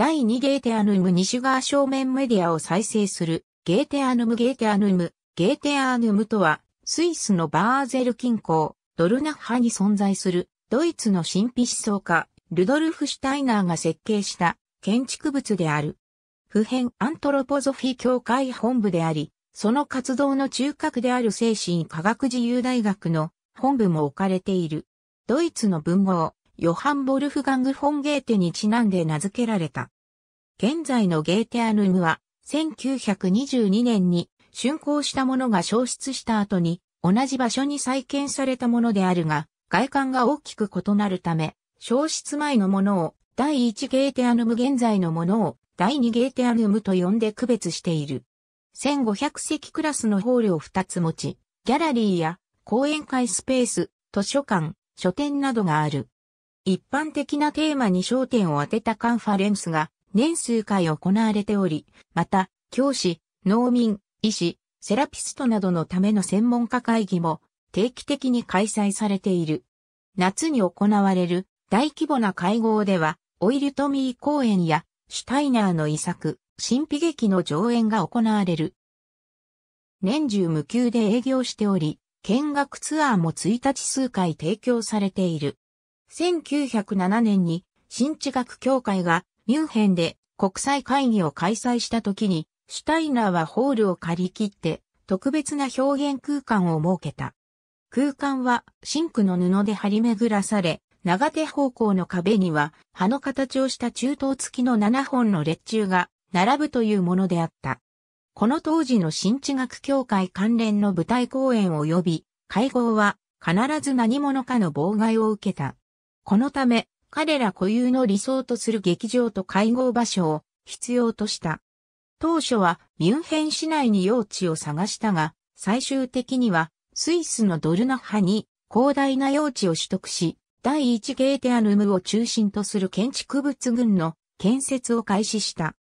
第2ゲーテアヌム西側正面メディアを再生する、ゲーテアヌムゲーテアヌム、ゲーテアヌムとは、スイスのバーゼル近郊、ドルナッハに存在する、ドイツの神秘思想家、ルドルフ・シュタイナーが設計した建築物である。普遍アントロポゾフィ協会本部であり、その活動の中核である精神科学自由大学の本部も置かれている。ドイツの文豪、ヨハン・ボルフガング・フォン・ゲーテにちなんで名付けられた。現在のゲーテアヌムは、1922年に竣工したものが消失した後に、同じ場所に再建されたものであるが、外観が大きく異なるため、消失前のものを第1ゲーテアヌム現在のものを第2ゲーテアヌムと呼んで区別している。1500席クラスのホールを2つ持ち、ギャラリーや講演会スペース、図書館、書店などがある。一般的なテーマに焦点を当てたカンファレンスが年数回行われており、また、教師、農民、医師、セラピストなどのための専門家会議も定期的に開催されている。夏に行われる大規模な会合では、オイルトミー公演やシュタイナーの遺作、新秘劇の上演が行われる。年中無休で営業しており、見学ツアーも1日数回提供されている。1907年に新地学協会がミュンヘンで国際会議を開催した時に、シュタイナーはホールを借り切って特別な表現空間を設けた。空間はシンクの布で張り巡らされ、長手方向の壁には、葉の形をした中東付きの7本の列柱が並ぶというものであった。この当時の新地学協会関連の舞台公演及び、会合は必ず何者かの妨害を受けた。このため、彼ら固有の理想とする劇場と会合場所を必要とした。当初はミュンヘン市内に用地を探したが、最終的にはスイスのドルナハに広大な用地を取得し、第一ゲーテアヌムを中心とする建築物群の建設を開始した。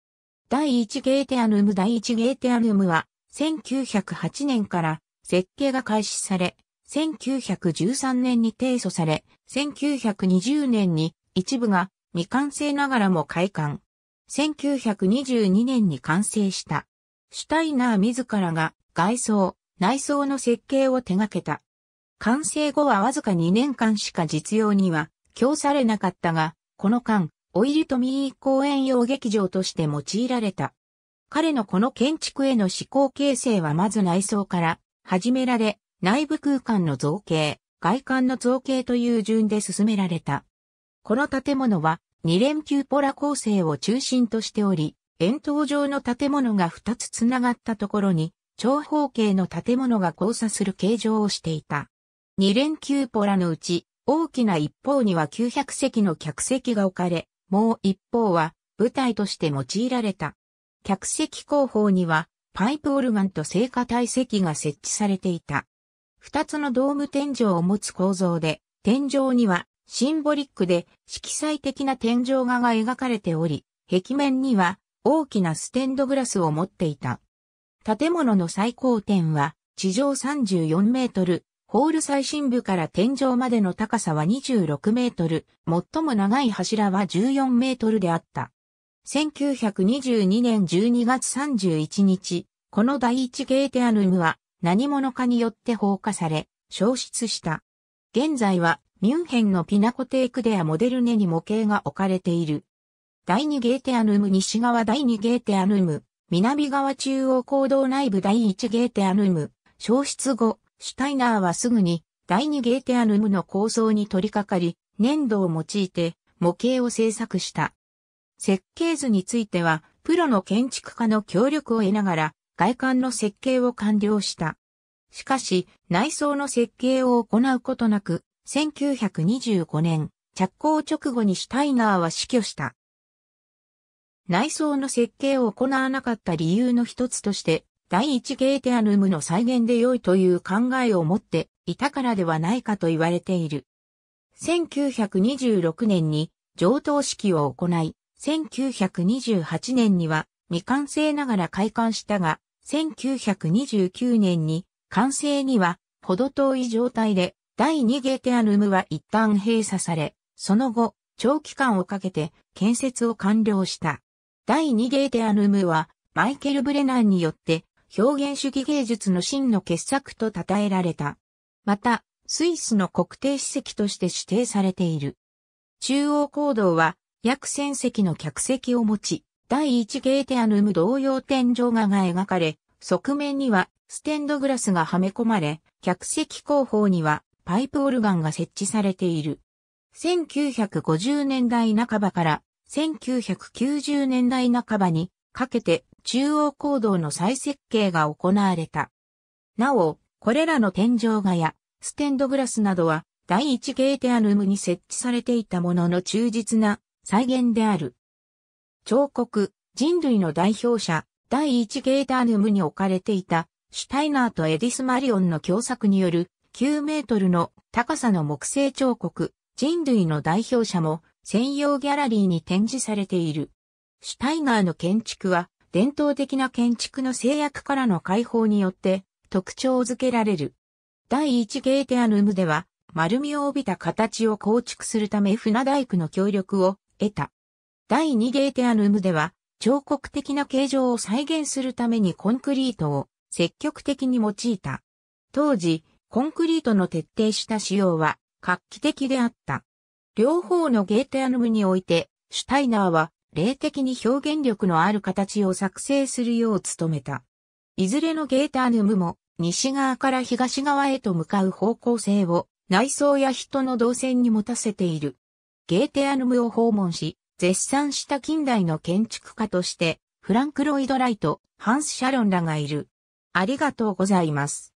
第一ゲーテアヌム第一ゲーテアヌムは1908年から設計が開始され、1913年に提訴され、1920年に一部が未完成ながらも開館。1922年に完成した。シュタイナー自らが外装、内装の設計を手掛けた。完成後はわずか2年間しか実用には供されなかったが、この間、オイルトミー公園用劇場として用いられた。彼のこの建築への思考形成はまず内装から始められ、内部空間の造形、外観の造形という順で進められた。この建物は二連休ポラ構成を中心としており、円筒状の建物が二つつながったところに、長方形の建物が交差する形状をしていた。二連休ポラのうち、大きな一方には900席の客席が置かれ、もう一方は舞台として用いられた。客席後方にはパイプオルガンと聖火体席が設置されていた。二つのドーム天井を持つ構造で、天井にはシンボリックで色彩的な天井画が描かれており、壁面には大きなステンドグラスを持っていた。建物の最高点は地上34メートル、ホール最深部から天井までの高さは26メートル、最も長い柱は14メートルであった。1922年12月31日、この第一ゲーテアヌムは何者かによって放火され、消失した。現在はミュンヘンのピナコテークデアモデルネに模型が置かれている。第2ゲーテアヌム西側第2ゲーテアヌム、南側中央行動内部第1ゲーテアヌム、消失後、シュタイナーはすぐに第2ゲーテアヌムの構想に取り掛かり、粘土を用いて模型を制作した。設計図については、プロの建築家の協力を得ながら、外観の設計を完了した。しかし、内装の設計を行うことなく、1925年、着工直後にシュタイナーは死去した。内装の設計を行わなかった理由の一つとして、第一ゲーテアヌムの再現で良いという考えを持っていたからではないかと言われている。1926年に上等式を行い、1928年には未完成ながら開館したが、1929年に完成には程遠い状態で第2ゲーテアルムは一旦閉鎖され、その後長期間をかけて建設を完了した。第2ゲーテアルムはマイケル・ブレナンによって表現主義芸術の真の傑作と称えられた。また、スイスの国定史跡として指定されている。中央講堂は約1000席の客席を持ち、第1ゲーテアヌム同様天井画が描かれ、側面にはステンドグラスがはめ込まれ、客席後方にはパイプオルガンが設置されている。1950年代半ばから1990年代半ばにかけて中央行動の再設計が行われた。なお、これらの天井画やステンドグラスなどは第1ゲーテアヌムに設置されていたものの忠実な再現である。彫刻、人類の代表者、第一ゲーターヌムに置かれていた、シュタイナーとエディス・マリオンの共作による9メートルの高さの木製彫刻、人類の代表者も専用ギャラリーに展示されている。シュタイナーの建築は伝統的な建築の制約からの解放によって特徴づけられる。第一ゲーテアヌムでは丸みを帯びた形を構築するため船大工の協力を得た。第2ゲーテアヌムでは、彫刻的な形状を再現するためにコンクリートを積極的に用いた。当時、コンクリートの徹底した使用は画期的であった。両方のゲーテアヌムにおいて、シュタイナーは霊的に表現力のある形を作成するよう努めた。いずれのゲーターヌムも西側から東側へと向かう方向性を内装や人の動線に持たせている。ゲーテアヌムを訪問し、絶賛した近代の建築家として、フランク・ロイド・ライト、ハンス・シャロンらがいる。ありがとうございます。